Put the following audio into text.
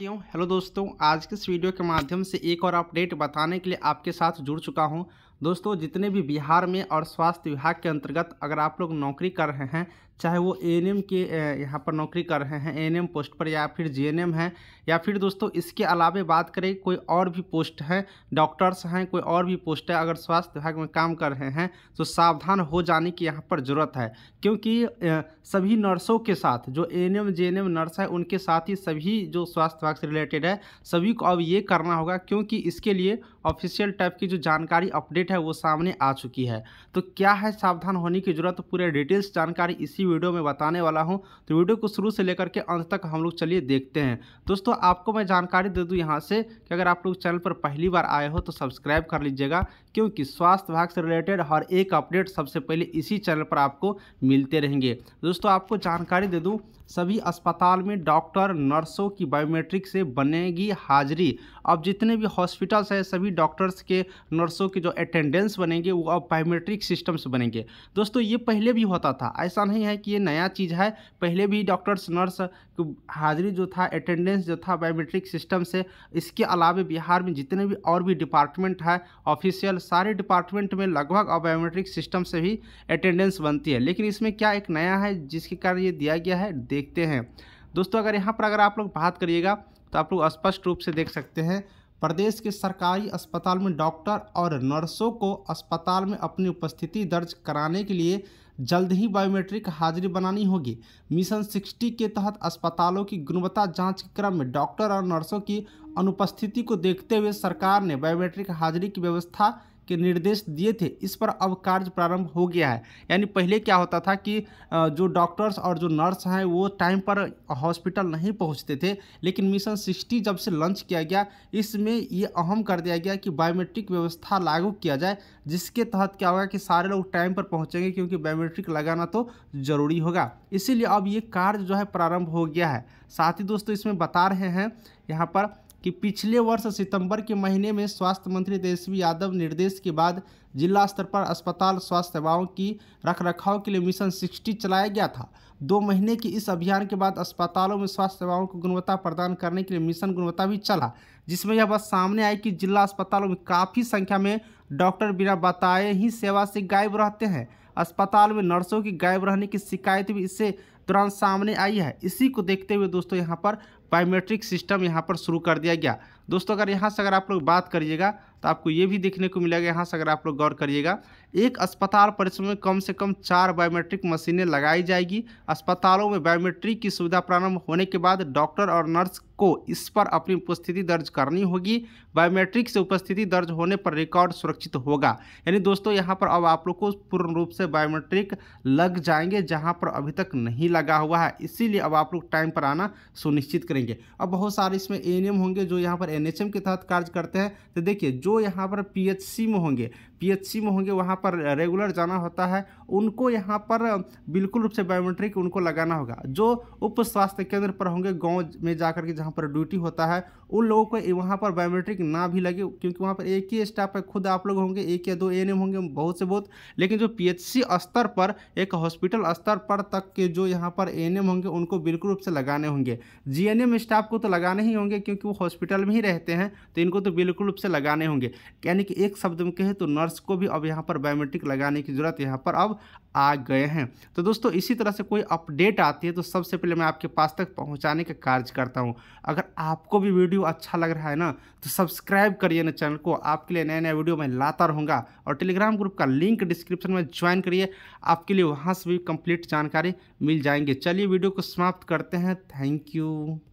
क्यों हेलो दोस्तों आज के इस वीडियो के माध्यम से एक और अपडेट बताने के लिए आपके साथ जुड़ चुका हूं दोस्तों जितने भी बिहार में और स्वास्थ्य विभाग के अंतर्गत अगर आप लोग नौकरी कर रहे हैं चाहे वो ए के यहाँ पर नौकरी कर रहे हैं ए पोस्ट पर या फिर जे है या फिर दोस्तों इसके अलावा बात करें कोई और भी पोस्ट है डॉक्टर्स हैं कोई और भी पोस्ट है अगर स्वास्थ्य विभाग में काम कर रहे हैं तो सावधान हो जाने की यहाँ पर ज़रूरत है क्योंकि सभी नर्सों के साथ जो ए एन नर्स है उनके साथ ही सभी जो स्वास्थ्य विभाग से रिलेटेड है सभी को अब ये करना होगा क्योंकि इसके लिए ऑफिशियल टाइप की जो जानकारी अपडेट अपडेट है वो सामने आ चुकी है तो क्या है सावधान होने की जरूरत तो पूरे डिटेल्स जानकारी इसी वीडियो में बताने वाला हूँ तो वीडियो को शुरू से लेकर के अंत तक हम लोग चलिए देखते हैं दोस्तों आपको मैं जानकारी दे दूँ यहाँ से कि अगर आप लोग चैनल पर पहली बार आए हो तो सब्सक्राइब कर लीजिएगा क्योंकि स्वास्थ्य विभाग से रिलेटेड हर एक अपडेट सबसे पहले इसी चैनल पर आपको मिलते रहेंगे दोस्तों आपको जानकारी दे दूँ सभी अस्पताल में डॉक्टर नर्सों की बायोमेट्रिक से बनेगी हाजिरी अब जितने भी हॉस्पिटल्स हैं सभी डॉक्टर्स के नर्सों के जो अटेंडेंस बनेंगे वो अब बायोमेट्रिक सिस्टम से बनेंगे दोस्तों ये पहले भी होता था ऐसा नहीं है कि ये नया चीज़ है पहले भी डॉक्टर्स नर्स की हाजिरी जो था अटेंडेंस जो था बायोमेट्रिक सिस्टम से इसके अलावा बिहार में जितने भी और भी डिपार्टमेंट है ऑफिशियल सारे डिपार्टमेंट में लगभग अब बायोमेट्रिक सिस्टम से भी अटेंडेंस बनती है लेकिन इसमें क्या एक नया है जिसके कारण ये दिया गया है देखते हैं दोस्तों अगर यहाँ पर अगर आप लोग बात करिएगा तो आप लोग स्पष्ट रूप से देख सकते हैं प्रदेश के सरकारी अस्पताल में डॉक्टर और नर्सों को अस्पताल में अपनी उपस्थिति दर्ज कराने के लिए जल्द ही बायोमेट्रिक हाजिरी बनानी होगी मिशन 60 के तहत अस्पतालों की गुणवत्ता जांच के क्रम में डॉक्टर और नर्सों की अनुपस्थिति को देखते हुए सरकार ने बायोमेट्रिक हाजिरी की व्यवस्था के निर्देश दिए थे इस पर अब कार्य प्रारंभ हो गया है यानी पहले क्या होता था कि जो डॉक्टर्स और जो नर्स हैं वो टाइम पर हॉस्पिटल नहीं पहुंचते थे लेकिन मिशन सिक्सटी जब से लॉन्च किया गया इसमें ये अहम कर दिया गया कि बायोमेट्रिक व्यवस्था लागू किया जाए जिसके तहत क्या होगा कि सारे लोग टाइम पर पहुँचेंगे क्योंकि बायोमेट्रिक लगाना तो ज़रूरी होगा इसीलिए अब ये कार्य जो है प्रारंभ हो गया है साथ ही दोस्तों इसमें बता रहे हैं यहाँ पर कि पिछले वर्ष सितंबर के महीने में स्वास्थ्य मंत्री तेजस्वी यादव निर्देश के बाद जिला स्तर पर अस्पताल स्वास्थ्य सेवाओं की रखरखाव के लिए मिशन 60 चलाया गया था दो महीने के इस अभियान के बाद अस्पतालों में स्वास्थ्य सेवाओं को गुणवत्ता प्रदान करने के लिए मिशन गुणवत्ता भी चला जिसमें यह बात सामने आई कि जिला अस्पतालों में काफ़ी संख्या में डॉक्टर बिना बताए ही सेवा से गायब रहते हैं अस्पताल में नर्सों की गायब रहने की शिकायत भी इससे तुरंत सामने आई है इसी को देखते हुए दोस्तों यहाँ पर बायोमेट्रिक सिस्टम यहाँ पर शुरू कर दिया गया दोस्तों अगर यहाँ से अगर आप लोग बात करिएगा तो आपको ये भी देखने को मिलेगा यहाँ से अगर आप लोग गौर करिएगा एक अस्पताल परिसर में कम से कम चार बायोमेट्रिक मशीनें लगाई जाएगी अस्पतालों में बायोमेट्रिक की सुविधा प्रारंभ होने के बाद डॉक्टर और नर्स को इस पर अपनी उपस्थिति दर्ज करनी होगी बायोमेट्रिक से उपस्थिति दर्ज होने पर रिकॉर्ड सुरक्षित होगा यानी दोस्तों यहाँ पर अब आप लोग को पूर्ण रूप से बायोमेट्रिक लग जाएंगे जहाँ पर अभी तक नहीं लगा हुआ है इसीलिए अब आप लोग टाइम पर आना सुनिश्चित करेंगे अब बहुत सारे इसमें ए होंगे जो यहाँ पर एन के तहत कार्य करते हैं तो देखिए जो यहाँ पर पी में होंगे पीएचसी में होंगे वहाँ पर रेगुलर जाना होता है उनको यहाँ पर बिल्कुल रूप से बायोमेट्रिक उनको लगाना होगा जो उप स्वास्थ्य केंद्र पर होंगे गांव में जाकर के जहाँ पर ड्यूटी होता है उन लोगों को वहाँ पर बायोमेट्रिक ना भी लगे क्योंकि वहाँ पर एक ही स्टाफ है खुद आप लोग होंगे एक या दो ए होंगे बहुत से बहुत लेकिन जो पी स्तर पर एक हॉस्पिटल स्तर पर तक के जो यहाँ पर ए होंगे उनको बिल्कुल रूप से लगाने होंगे जी स्टाफ को तो लगाने ही होंगे क्योंकि वो हॉस्पिटल में ही रहते हैं तो इनको तो बिल्कुल रूप से लगाने होंगे यानी कि एक शब्द में कहे तो नर्स दर्शक को भी अब यहाँ पर बायोमेट्रिक लगाने की ज़रूरत यहाँ पर अब आ गए हैं तो दोस्तों इसी तरह से कोई अपडेट आती है तो सबसे पहले मैं आपके पास तक पहुँचाने का कार्य करता हूँ अगर आपको भी वीडियो अच्छा लग रहा है ना तो सब्सक्राइब करिए ना चैनल को आपके लिए नया नया वीडियो मैं लाता रहूँगा और टेलीग्राम ग्रुप का लिंक डिस्क्रिप्शन में ज्वाइन करिए आपके लिए वहाँ से भी कंप्लीट जानकारी मिल जाएंगे चलिए वीडियो को समाप्त करते हैं थैंक यू